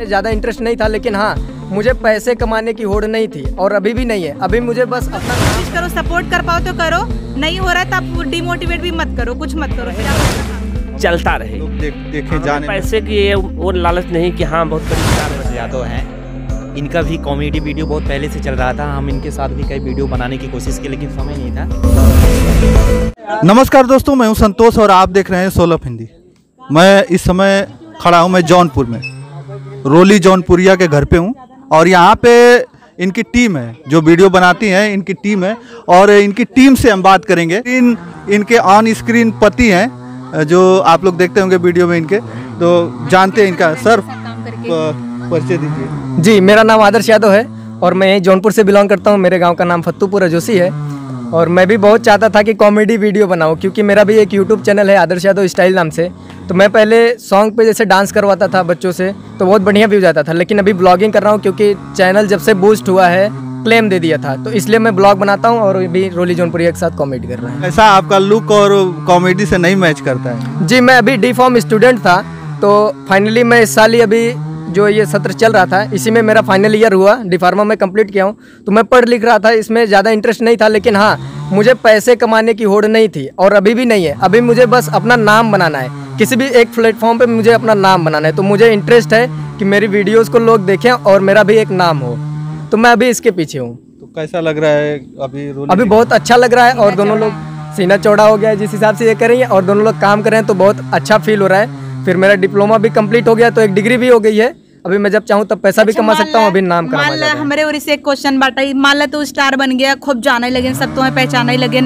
ज़्यादा इंटरेस्ट नहीं था लेकिन हाँ मुझे पैसे कमाने की होड़ नहीं थी और अभी भी नहीं है अभी मुझे बस अपना कोशिश करो सपोर्ट कर पाओ तो करो नहीं हो रहा था डिमोटिवेट तो भी मत करो कुछ मत करो चलता रहे देख, देखे हाँ, जाने पैसे की वो लालच नहीं कि हाँ बहुत यादव हैं इनका भी कॉमेडी वीडियो बहुत पहले से चल रहा था हम इनके साथ भी कई वीडियो बनाने की कोशिश की लेकिन समय नहीं था नमस्कार दोस्तों मैं हूं संतोष और आप देख रहे हैं सोलभ हिंदी मैं इस समय खड़ा हूं मैं जौनपुर में रोली जौनपुरिया के घर पे हूँ और यहाँ पे इनकी टीम है जो वीडियो बनाती हैं इनकी टीम है और इनकी टीम से हम बात करेंगे इन इनके ऑन स्क्रीन पति हैं जो आप लोग देखते होंगे वीडियो में इनके तो जानते हैं इनका सर परिचय दीजिए जी मेरा नाम आदर्श यादव है और मैं यही जौनपुर से बिलोंग करता हूँ मेरे गाँव का नाम फत्तूपुरा जोशी है और मैं भी बहुत चाहता था कि कॉमेडी वीडियो बनाऊँ क्योंकि मेरा भी एक यूट्यूब चैनल है आदर्श यादव स्टाइल नाम से तो मैं पहले सॉन्ग पे जैसे डांस करवाता था बच्चों से तो बहुत बढ़िया व्यू जाता था लेकिन अभी ब्लॉगिंग कर रहा हूँ क्योंकि चैनल जब से बूस्ट हुआ है क्लेम दे दिया था तो इसलिए मैं ब्लॉग बनाता हूँ और भी रोली जौनपुरी एक साथ कॉमेडी कर रहा हूँ ऐसा आपका लुक और कॉमेडी से नहीं मैच करता है जी मैं अभी डी फॉर्म स्टूडेंट था तो फाइनली मैं इस साल ही अभी जो ये सत्र चल रहा था इसी में मेरा फाइनल ईयर हुआ डी फार्मा में कंप्लीट किया हूँ तो मैं पढ़ लिख रहा था इसमें ज़्यादा इंटरेस्ट नहीं था लेकिन हाँ मुझे पैसे कमाने की होड़ नहीं थी और अभी भी नहीं है अभी मुझे बस अपना नाम बनाना है किसी भी एक प्लेटफॉर्म पे मुझे अपना नाम बनाना है तो मुझे इंटरेस्ट है कि मेरी वीडियोस को लोग देखें और मेरा भी एक नाम हो तो मैं अभी इसके पीछे हूँ तो कैसा लग रहा है अभी अभी बहुत अच्छा लग रहा है और दोनों लोग सीना चौड़ा हो गया है जिस हिसाब से ये कर रही है और दोनों लोग काम कर रहे हैं तो बहुत अच्छा फील हो रहा है फिर मेरा डिप्लोमा भी कम्प्लीट हो गया तो एक डिग्री भी हो गई है अभी मैं जब चाहूँ तब पैसा भी अच्छा, कमा सकता हूँ अभी नाम कमा हमारे और इसे एक क्वेश्चन बांटा मान लो तो स्टार बन गया खूब जाने लगे सब तुम्हें पहचाने लगे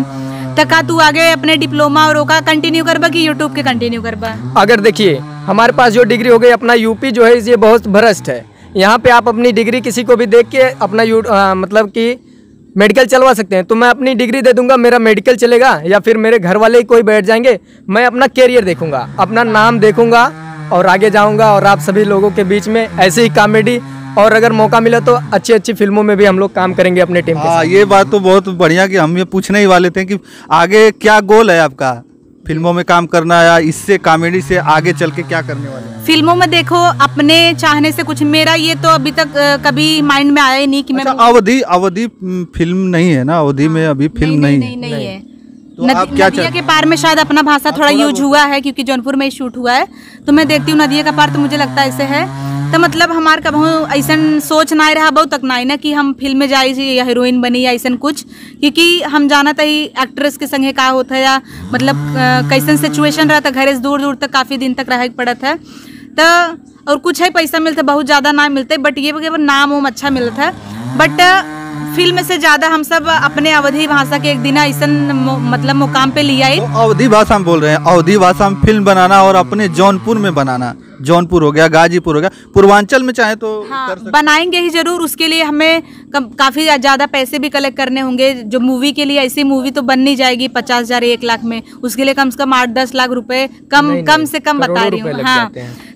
तका तू आगे अपने डिप्लोमा और का कंटिन्यू करबा कि यूट्यूब के कंटिन्यू करबा अगर देखिए हमारे पास जो डिग्री हो गई अपना यूपी जो है ये बहुत भ्रष्ट है यहाँ पे आप अपनी डिग्री किसी को भी देख के अपना यू आ, मतलब कि मेडिकल चलवा सकते हैं तो मैं अपनी डिग्री दे दूंगा मेरा मेडिकल चलेगा या फिर मेरे घर वाले ही कोई बैठ जाएंगे मैं अपना कैरियर देखूंगा अपना नाम देखूंगा और आगे जाऊंगा और आप सभी लोगों के बीच में ऐसे ही कॉमेडी और अगर मौका मिला तो अच्छी अच्छी फिल्मों में भी हम लोग काम करेंगे अपने टीम हाँ ये बात तो बहुत बढ़िया कि हम ये पूछने ही वाले थे कि आगे क्या गोल है आपका फिल्मों में काम करना या इससे कॉमेडी से आगे चल के क्या करने वाले हैं फिल्मों में देखो अपने चाहने से कुछ मेरा ये तो अभी तक कभी माइंड में आया ही नहीं कि मैं अच्छा, अवधि अवधि फिल्म नहीं है ना अवधि में हाँ। अभी फिल्म नहीं, नहीं, नहीं, नहीं है तो नदी, आप क्या नदिया के पार में शायद अपना भाषा हाँ, थोड़ा यूज हुआ है क्योंकि जौनपुर में शूट हुआ है तो मैं देखती हूँ नदिया का पार तो मुझे लगता है ऐसे है तो मतलब हमार कब ऐसा सोच ना रहा बहुत तक ना कि हम फिल्म में जाए या हीरोइन बनी या ऐसा कुछ क्योंकि हम जाना था एक्ट्रेस के संगे का होता है या मतलब कैसन सिचुएशन रहता घरे से दूर दूर तक काफ़ी दिन तक रह पड़ता है तो और कुछ है पैसा मिलता बहुत ज़्यादा ना मिलते बट ये वगैरह नाम वाम अच्छा मिलता है बट फिल्म से ज्यादा हम सब अपने अवधि भाषा के एक दिन ऐसा मतलब मुकाम पे लिया है तो अवधि भाषा में बोल रहे हैं अवधि भाषा में फिल्म बनाना और अपने जौनपुर में बनाना जौनपुर हो गया गाजीपुर हो गया पूर्वांचल में चाहे तो हाँ, बनाएंगे ही जरूर उसके लिए हमें काफ़ी ज़्यादा पैसे भी कलेक्ट करने होंगे जो मूवी के लिए ऐसी मूवी तो बन नहीं जाएगी पचास हज़ार एक लाख में उसके लिए कम से कम आठ दस लाख रुपए कम नहीं, कम नहीं, से कम बता रही हूँ हाँ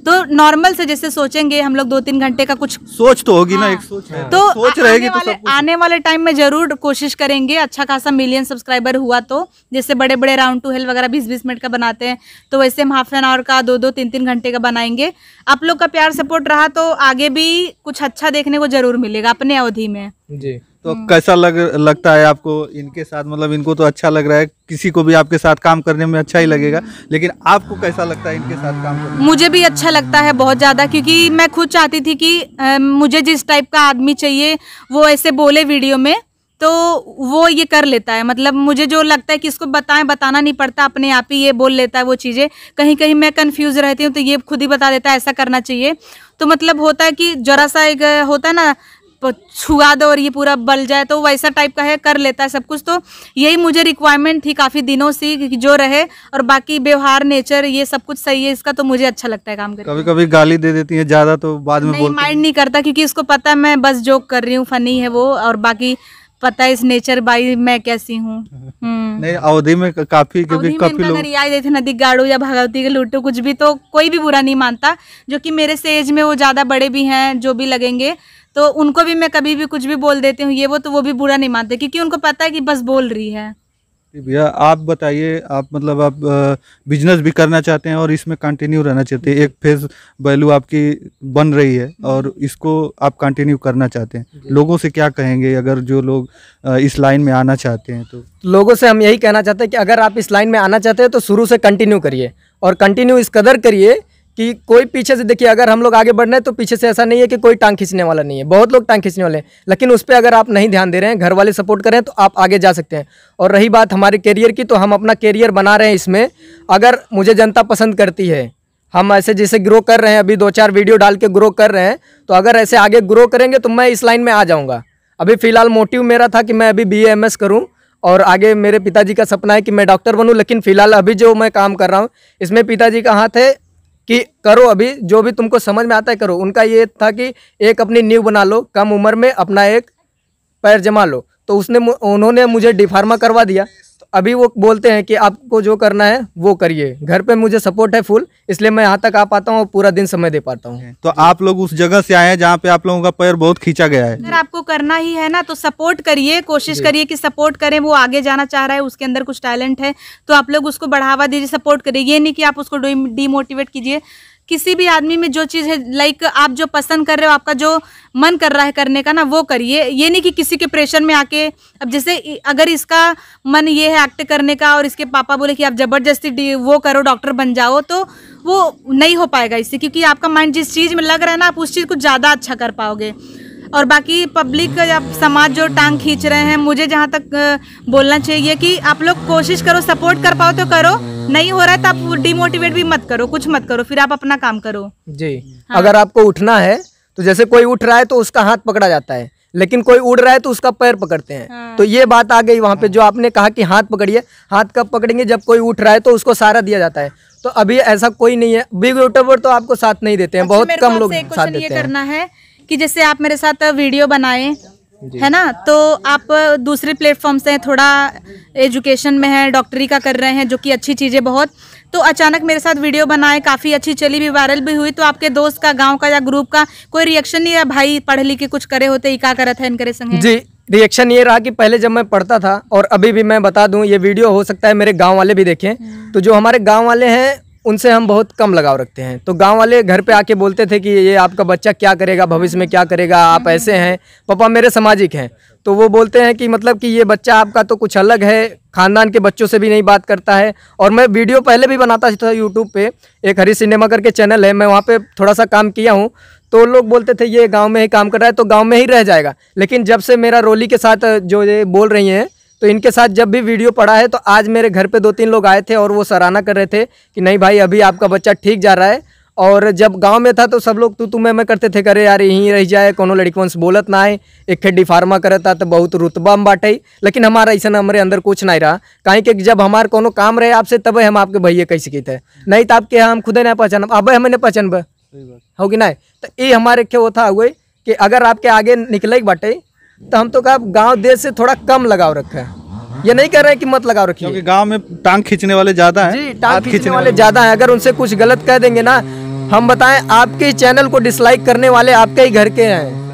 तो नॉर्मल से जैसे सोचेंगे हम लोग दो तीन घंटे का कुछ सोच तो होगी हाँ। ना एक सोच तो सोच रहेगी तो आने वाले टाइम में जरूर कोशिश करेंगे अच्छा खासा मिलियन सब्सक्राइबर हुआ तो जैसे बड़े बड़े राउंड टू हेल वगैरह बीस बीस मिनट का बनाते हैं तो वैसे हम हाफ एन आवर का दो दो तीन तीन घंटे का बनाएंगे आप लोग का प्यार सपोर्ट रहा तो आगे भी कुछ अच्छा देखने को जरूर मिलेगा अपने अवधि में जी तो हम्म। कैसा लग लगता है आपको इनके साथ मतलब इनको तो अच्छा लग रहा है किसी को भी आपके साथ काम करने में अच्छा ही लगेगा हम्म। लेकिन आपको कैसा लगता है इनके साथ काम करने मुझे भी अच्छा लगता है बहुत ज़्यादा क्योंकि मैं खुद चाहती थी कि आ, मुझे जिस टाइप का आदमी चाहिए वो ऐसे बोले वीडियो में तो वो ये कर लेता है मतलब मुझे जो लगता है कि इसको बताएं बताना नहीं पड़ता अपने आप ही ये बोल लेता है वो चीज़ें कहीं कहीं मैं कंफ्यूज रहती हूँ तो ये खुद ही बता देता है ऐसा करना चाहिए तो मतलब होता है कि जरा सा एक होता है ना छुआ दो और ये पूरा बल जाए तो वैसा टाइप का है कर लेता है सब कुछ तो यही मुझे रिक्वायरमेंट थी काफ़ी दिनों से जो रहे और बाकी व्यवहार नेचर ये सब कुछ सही है इसका तो मुझे अच्छा लगता है काम करके कभी कभी गाली दे देती है ज़्यादा तो बाद में माइंड नहीं करता क्योंकि इसको पता है मैं बस जोक कर रही हूँ फनी है वो और बाकी पता है इस नेचर बाई मैं कैसी हूँ हम्म। नहीं अवधि में काफी क्योंकि काफी लोग रियाज देते या भगवती के लूटो कुछ भी तो कोई भी बुरा नहीं मानता जो कि मेरे से एज में वो ज्यादा बड़े भी हैं जो भी लगेंगे तो उनको भी मैं कभी भी कुछ भी बोल देती हूँ ये वो तो वो भी बुरा नहीं मानते क्योंकि उनको पता है कि बस बोल रही है भैया आप बताइए आप मतलब आप बिजनेस भी करना चाहते हैं और इसमें कंटिन्यू रहना चाहते हैं एक फेज वैल्यू आपकी बन रही है हम्म। और इसको आप कंटिन्यू करना चाहते हैं लोगों से क्या कहेंगे अगर जो लोग इस लाइन में आना चाहते हैं तो लोगों से हम यही कहना चाहते हैं कि अगर आप इस लाइन में आना चाहते हैं तो शुरू से कंटिन्यू करिए और कंटिन्यू इस कदर करिए कि कोई पीछे से देखिए अगर हम लोग आगे बढ़ रहे हैं तो पीछे से ऐसा नहीं है कि कोई टांग खींचने वाला नहीं है बहुत लोग टांग खींचने वाले हैं लेकिन उस पर अगर आप नहीं ध्यान दे रहे हैं घर वाले सपोर्ट करें तो आप आगे जा सकते हैं और रही बात हमारे कैरियर की तो हम अपना कैरियर बना रहे हैं इसमें अगर मुझे जनता पसंद करती है हम ऐसे जैसे ग्रो कर रहे हैं अभी दो चार वीडियो डाल के ग्रो कर रहे हैं तो अगर ऐसे आगे ग्रो करेंगे तो मैं इस लाइन में आ जाऊँगा अभी फ़िलहाल मोटिव मेरा था कि मैं अभी बी एम एस करूँ और आगे मेरे पिताजी का सपना है कि मैं डॉक्टर बनूं लेकिन फ़िलहाल अभी जो मैं काम कर रहा हूँ इसमें पिताजी का हाथ है कि करो अभी जो भी तुमको समझ में आता है करो उनका ये था कि एक अपनी नींव बना लो कम उम्र में अपना एक पैर जमा लो तो उसने उन्होंने मुझे डिफार्मा करवा दिया अभी वो बोलते हैं कि आपको जो करना है वो करिए घर पे मुझे सपोर्ट है फुल इसलिए मैं यहाँ तक आ पाता हूँ और पूरा दिन समय दे पाता हूँ तो आप लोग उस जगह से आए हैं जहाँ पे आप लोगों का पैर बहुत खींचा गया है अगर आपको करना ही है ना तो सपोर्ट करिए कोशिश करिए कि सपोर्ट करें वो आगे जाना चाह रहा है उसके अंदर कुछ टैलेंट है तो आप लोग उसको बढ़ावा दीजिए सपोर्ट करिए ये नहीं कि आप उसको डिमोटिवेट कीजिए किसी भी आदमी में जो चीज़ है लाइक आप जो पसंद कर रहे हो आपका जो मन कर रहा है करने का ना वो करिए ये नहीं कि किसी के प्रेशर में आके अब जैसे अगर इसका मन ये है एक्ट करने का और इसके पापा बोले कि आप ज़बरदस्ती वो करो डॉक्टर बन जाओ तो वो नहीं हो पाएगा इससे क्योंकि आपका माइंड जिस चीज़ में लग रहा है ना आप उस चीज़ को ज़्यादा अच्छा कर पाओगे और बाकी पब्लिक या समाज जो टांग खींच रहे हैं मुझे जहाँ तक बोलना चाहिए कि आप लोग कोशिश करो सपोर्ट कर पाओ तो करो नहीं हो रहा है तो आप डिमोटिवेट भी मत करो कुछ मत करो फिर आप अपना काम करो जी हाँ। अगर आपको उठना है तो जैसे कोई उठ रहा है तो उसका हाथ पकड़ा जाता है लेकिन कोई उड़ रहा है तो उसका पैर पकड़ते हैं हाँ। तो ये बात आ गई वहाँ पे हाँ। जो आपने कहा कि हाथ पकड़िए हाथ कब पकड़ेंगे जब कोई उठ रहा है तो उसको सहारा दिया जाता है तो अभी ऐसा कोई नहीं है बिग यूट्यूबर तो आपको साथ नहीं देते हैं अच्छा, बहुत कम लोग साथ देते हैं करना है कि जैसे आप मेरे साथ वीडियो बनाए है ना तो आप दूसरे प्लेटफॉर्म से थोड़ा एजुकेशन में है डॉक्टरी का कर रहे हैं जो कि अच्छी चीज़ें बहुत तो अचानक मेरे साथ वीडियो बनाए काफ़ी अच्छी चली भी वायरल भी हुई तो आपके दोस्त का गांव का या ग्रुप का कोई रिएक्शन नहीं रहा भाई पढ़ लिख के कुछ करे होते इका करा था इनकरे संग जी रिएक्शन ये रहा कि पहले जब मैं पढ़ता था और अभी भी मैं बता दूँ ये वीडियो हो सकता है मेरे गाँव वाले भी देखें हम्म। तो जो हमारे गाँव वाले हैं उनसे हम बहुत कम लगाव रखते हैं तो गांव वाले घर पे आके बोलते थे कि ये आपका बच्चा क्या करेगा भविष्य में क्या करेगा आप ऐसे हैं पापा मेरे सामाजिक हैं तो वो बोलते हैं कि मतलब कि ये बच्चा आपका तो कुछ अलग है खानदान के बच्चों से भी नहीं बात करता है और मैं वीडियो पहले भी बनाता था यूट्यूब पर एक हरी सिनेमा करके चैनल है मैं वहाँ पर थोड़ा सा काम किया हूँ तो लोग बोलते थे ये गाँव में ही काम कर रहा है तो गाँव में ही रह जाएगा लेकिन जब से मेरा रोली के साथ जो ये बोल रही हैं तो इनके साथ जब भी वीडियो पड़ा है तो आज मेरे घर पे दो तीन लोग आए थे और वो सराहना कर रहे थे कि नहीं भाई अभी आपका बच्चा ठीक जा रहा है और जब गांव में था तो सब लोग तू तू मैं मैं करते थे करे यार यहीं रह जाए कोनो लड़कवंश बोलत ना आए एक खेडी फार्मा करता तो बहुत रुतबा में बाटे लेकिन हमारा ऐसा हमारे अंदर कुछ नहीं रहा कहीं के जब हमारे कोनो काम रहे आपसे तब हम आपके भैया कह सके थे नहीं तो आपके हम खुदे नहीं पहचान अब हमें नहीं पहचान हो कि नहीं तो ये हमारे के वो था हुए कि अगर आपके आगे निकले बाटे तो हम तो कहा गांव देश से थोड़ा कम लगाव रखा है ये नहीं कह रहे हैं कि मत लगाओ रखिए क्योंकि गांव में टांग खींचने वाले ज्यादा हैं जी टांग खींचने वाले ज्यादा हैं अगर उनसे कुछ गलत कह देंगे ना हम बताएं आपके चैनल को डिसलाइक करने वाले आपके ही घर के हैं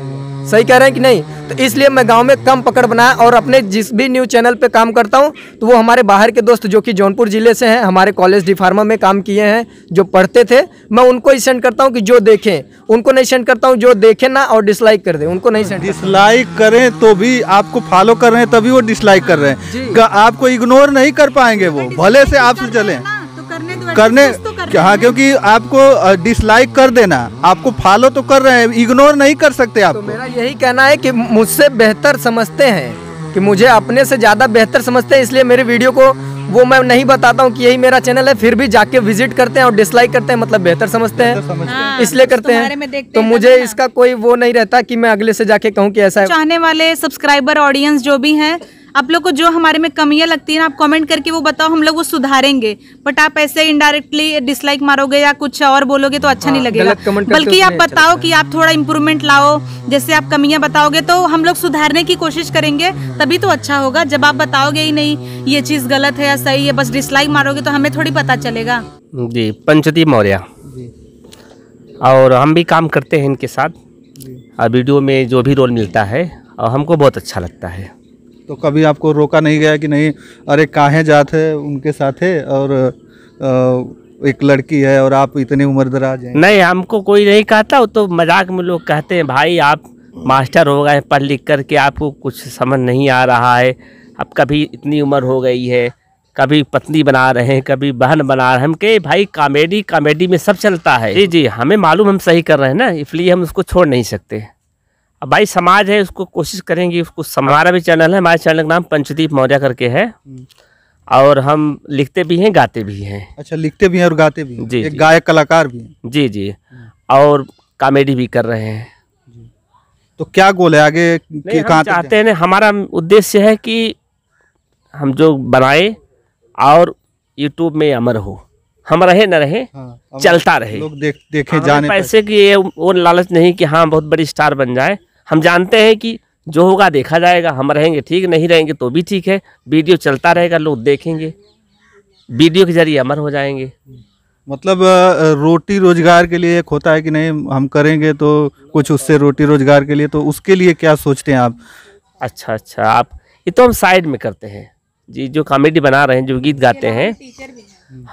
सही कह रहे हैं कि नहीं तो इसलिए मैं गांव में कम पकड़ बनाया और अपने जिस भी न्यूज़ चैनल पे काम करता हूं तो वो हमारे बाहर के दोस्त जो कि जौनपुर ज़िले से हैं हमारे कॉलेज डिफार्मा में काम किए हैं जो पढ़ते थे मैं उनको ही सेंड करता हूं कि जो देखें उनको नहीं सेंड करता हूं जो देखें ना और डिसलाइक कर दें उनको नहीं सेंड डिसलाइक करें तो भी आपको फॉलो कर रहे हैं तभी वो डिसलाइक कर रहे हैं आपको इग्नोर नहीं कर पाएंगे वो तो भले से तो आपसे चलें तो करने क्या हाँ क्योंकि आपको डिसलाइक कर देना आपको फॉलो तो कर रहे हैं इग्नोर नहीं कर सकते तो आप तो मेरा यही कहना है कि मुझसे बेहतर समझते हैं कि मुझे अपने से ज़्यादा बेहतर समझते हैं इसलिए मेरे वीडियो को वो मैं नहीं बताता हूँ कि यही मेरा चैनल है फिर भी जाके विजिट करते हैं और डिसलाइक करते हैं मतलब बेहतर समझते हैं हाँ, इसलिए करते हैं तो मुझे इसका कोई वो नहीं रहता कि मैं अगले से जाके कहूँ कि ऐसा है चाहने वाले सब्सक्राइबर ऑडियंस जो भी हैं आप लोग को जो हमारे में कमियाँ लगती हैं आप कमेंट करके वो बताओ हम लोग वो सुधारेंगे बट आप ऐसे इनडायरेक्टली डिसलाइक मारोगे या कुछ और बोलोगे तो अच्छा नहीं हाँ, लगेगा बल्कि तो आप अच्छा बताओ कि आप थोड़ा इम्प्रूवमेंट लाओ जैसे आप कमियाँ बताओगे तो हम लोग सुधारने की कोशिश करेंगे तभी तो अच्छा होगा जब आप बताओगे ही नहीं ये चीज़ गलत है या सही है बस डिसलाइक मारोगे तो हमें थोड़ी पता चलेगा जी पंचती मौर्य और हम भी काम करते हैं इनके साथ और वीडियो में जो भी रोल मिलता है और हमको बहुत अच्छा लगता है तो कभी आपको रोका नहीं गया कि नहीं अरे काहे जात है उनके साथ है और एक लड़की है और आप इतनी उम्र दराज हैं नहीं हमको कोई नहीं कहता वो तो मजाक में लोग कहते हैं भाई आप मास्टर हो गए पढ़ लिख कर के आपको कुछ समझ नहीं आ रहा है अब कभी इतनी उम्र हो गई है कभी पत्नी बना रहे हैं कभी बहन बना रहे हैं हम के भाई कॉमेडी कॉमेडी में सब चलता है जी जी हमें मालूम हम सही कर रहे हैं ना इसलिए हम उसको छोड़ नहीं सकते अब भाई समाज है उसको कोशिश करेंगे उसको हमारा भी चैनल है हमारे चैनल का नाम पंचदीप मौर्य करके है हम्म। और हम लिखते भी हैं गाते भी हैं अच्छा लिखते भी हैं और गाते भी हैं जी एक गायक कलाकार भी हैं जी जी हम्म। और कॉमेडी भी कर रहे हैं तो क्या गोल है आगे कहाँ चाहते हैं हमारा उद्देश्य है कि हम जो बनाए और यूट्यूब में अमर हो हम रहे न रहे हाँ, चलता रहे लोग देख देखे जाने पैसे की ये वो लालच नहीं कि हाँ बहुत बड़ी स्टार बन जाए हम जानते हैं कि जो होगा देखा जाएगा हम रहेंगे ठीक नहीं रहेंगे तो भी ठीक है वीडियो चलता रहेगा लोग देखेंगे वीडियो के जरिए अमर हो जाएंगे मतलब रोटी रोजगार के लिए एक होता है कि नहीं हम करेंगे तो कुछ उससे रोटी रोजगार के लिए तो उसके लिए क्या सोचते हैं आप अच्छा अच्छा आप ये तो हम साइड में करते हैं जी जो कॉमेडी बना रहे हैं जो गीत गाते हैं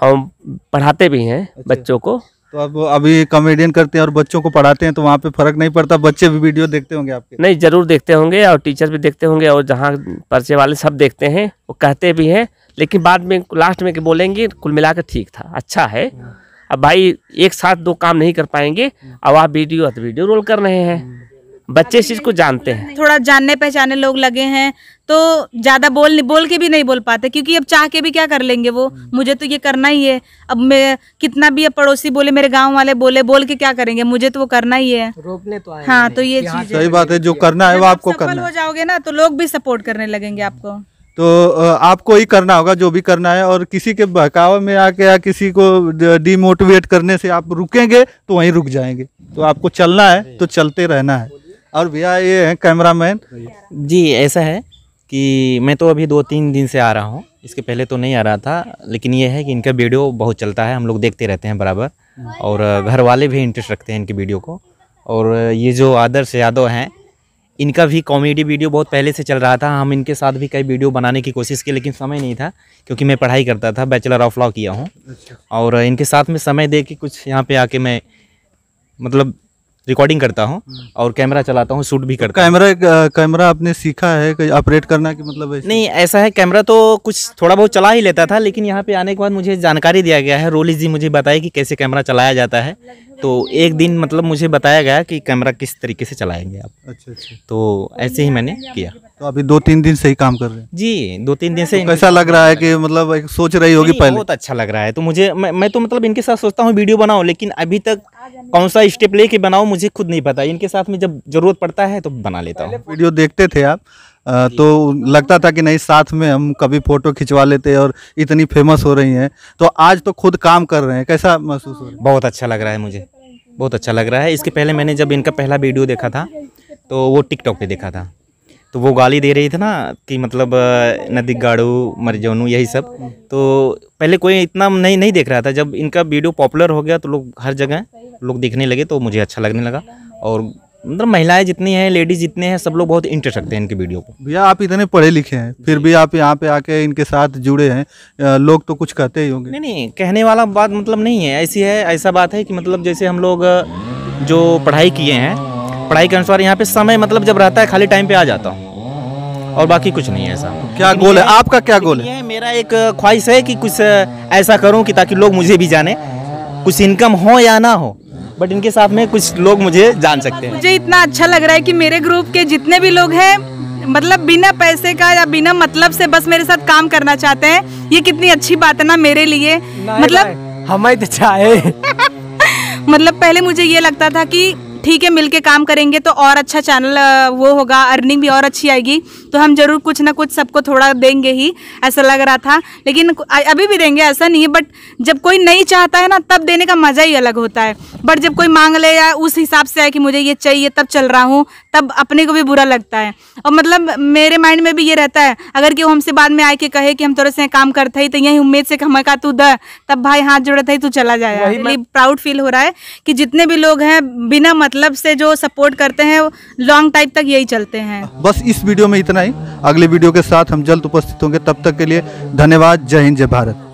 हम पढ़ाते भी हैं अच्छा। बच्चों को तो अब अभी कॉमेडियन करते हैं और बच्चों को पढ़ाते हैं तो वहाँ पे फर्क नहीं पड़ता बच्चे भी वीडियो देखते होंगे आपके नहीं जरूर देखते होंगे और टीचर भी देखते होंगे और जहाँ पर्चे वाले सब देखते हैं वो कहते भी हैं लेकिन बाद में लास्ट में बोलेंगे कुल मिला ठीक था अच्छा है हाँ। अब भाई एक साथ दो काम नहीं कर पाएंगे हाँ। अब आप वीडियो वीडियो रोल कर रहे हैं हाँ। बच्चे इस चीज़ को जानते हैं थोड़ा जानने पहचाने लोग लगे हैं तो ज़्यादा बोल बोल के भी नहीं बोल पाते क्योंकि अब चाह के भी क्या कर लेंगे वो मुझे तो ये करना ही है अब मैं कितना भी अब पड़ोसी बोले मेरे गांव वाले बोले बोल के क्या करेंगे मुझे तो वो करना ही है रोकने तो आए हाँ तो ये सही बात है जो करना है वो आपको करना हो जाओगे ना तो लोग भी सपोर्ट करने लगेंगे आपको तो आपको ही करना होगा जो भी करना है और किसी के बहकावे में आके या किसी को डिमोटिवेट करने से आप रुकेंगे तो वहीं रुक जाएंगे तो आपको चलना है तो चलते रहना है और भैया ये हैं कैमरामैन जी ऐसा है कि मैं तो अभी दो तीन दिन से आ रहा हूँ इसके पहले तो नहीं आ रहा था लेकिन ये है कि इनका वीडियो बहुत चलता है हम लोग देखते रहते हैं बराबर और घर वाले भी इंटरेस्ट रखते हैं इनके वीडियो को और ये जो आदर्श यादव हैं इनका भी कॉमेडी वीडियो बहुत पहले से चल रहा था हम इनके साथ भी कई वीडियो बनाने की कोशिश की लेकिन समय नहीं था क्योंकि मैं पढ़ाई करता था बैचलर ऑफ लॉ किया हूँ अच्छा। और इनके साथ में समय दे के कुछ यहाँ पे आके मैं मतलब रिकॉर्डिंग करता हूँ हम्म। और कैमरा चलाता हूँ शूट भी तो करता कैमरा कैमरा आपने सीखा है ऑपरेट करना की मतलब ऐसे? नहीं ऐसा है कैमरा तो कुछ थोड़ा बहुत चला ही लेता था लेकिन यहाँ पे आने के बाद मुझे जानकारी दिया गया है रोली जी मुझे बताए कि कैसे कैमरा चलाया जाता है तो एक दिन मतलब मुझे बताया गया कि कैमरा किस तरीके से चलाएंगे आप अच्छा अच्छा तो ऐसे ही मैंने किया तो अभी दो तीन दिन से ही काम कर रहे हैं जी दो तीन दिन से तो कैसा लग रहा है कि मतलब एक सोच रही होगी पहले बहुत अच्छा लग रहा है तो मुझे मैं, मैं तो मतलब इनके साथ सोचता हूँ वीडियो बनाऊँ लेकिन अभी तक कौन सा स्टेप लेके बनाऊँ मुझे खुद नहीं पता इनके साथ में जब जरूरत पड़ता है तो बना लेता हूँ वीडियो देखते थे आप तो लगता था कि नहीं साथ में हम कभी फोटो खिंचवा लेते और इतनी फेमस हो रही है तो आज तो खुद काम कर रहे हैं कैसा महसूस हो रहा है बहुत अच्छा लग रहा है मुझे बहुत अच्छा लग रहा है इसके पहले मैंने जब इनका पहला वीडियो देखा था तो वो टिकटॉक पे देखा था तो वो गाली दे रही थी ना कि मतलब नदी गाड़ू मर जोनू यही सब तो पहले कोई इतना नहीं नहीं देख रहा था जब इनका वीडियो पॉपुलर हो गया तो लोग हर जगह लोग देखने लगे तो मुझे अच्छा लगने लगा और मतलब महिलाएं जितनी हैं लेडीज जितने हैं सब लोग बहुत इंटरेस्ट रखते हैं इनके वीडियो को भैया आप इतने पढ़े लिखे हैं फिर भी आप यहाँ पे आके इनके साथ जुड़े हैं लोग तो कुछ कहते ही होंगे नहीं नहीं कहने वाला बात मतलब नहीं है ऐसी है ऐसा बात है कि मतलब जैसे हम लोग जो पढ़ाई किए हैं पढ़ाई के अनुसार यहाँ पे समय मतलब जब रहता है खाली टाइम पे आ जाता हूँ और बाकी कुछ नहीं है ऐसा क्या गोल है आपका क्या गोल है मेरा एक ख्वाहिश है कि कुछ ऐसा करूँ कि ताकि लोग मुझे भी जाने कुछ इनकम हो या ना हो बट इनके साथ में कुछ लोग मुझे जान सकते हैं मुझे इतना अच्छा लग रहा है कि मेरे ग्रुप के जितने भी लोग हैं मतलब बिना पैसे का या बिना मतलब से बस मेरे साथ काम करना चाहते हैं ये कितनी अच्छी बात है ना मेरे लिए मतलब हमें तो चाहे मतलब पहले मुझे ये लगता था कि ठीक है मिलके काम करेंगे तो और अच्छा चैनल वो होगा अर्निंग भी और अच्छी आएगी तो हम जरूर कुछ ना कुछ सबको थोड़ा देंगे ही ऐसा लग रहा था लेकिन अभी भी देंगे ऐसा नहीं है बट जब कोई नहीं चाहता है ना तब देने का मज़ा ही अलग होता है बट जब कोई मांग ले या उस हिसाब से आए कि मुझे ये चाहिए तब चल रहा हूँ तब अपने को भी बुरा लगता है और मतलब मेरे माइंड में भी ये रहता है अगर कि वो हमसे बाद में आए के कहे कि हम थोड़े से काम करते ही तो यही उम्मीद से हमें का तू द तब भाई हाथ जोड़े थे तू चला जाए प्राउड फील हो रहा है कि जितने भी लोग हैं बिना मत मतलब से जो सपोर्ट करते हैं लॉन्ग टाइम तक यही चलते हैं बस इस वीडियो में इतना ही अगले वीडियो के साथ हम जल्द उपस्थित होंगे तब तक के लिए धन्यवाद जय हिंद जय भारत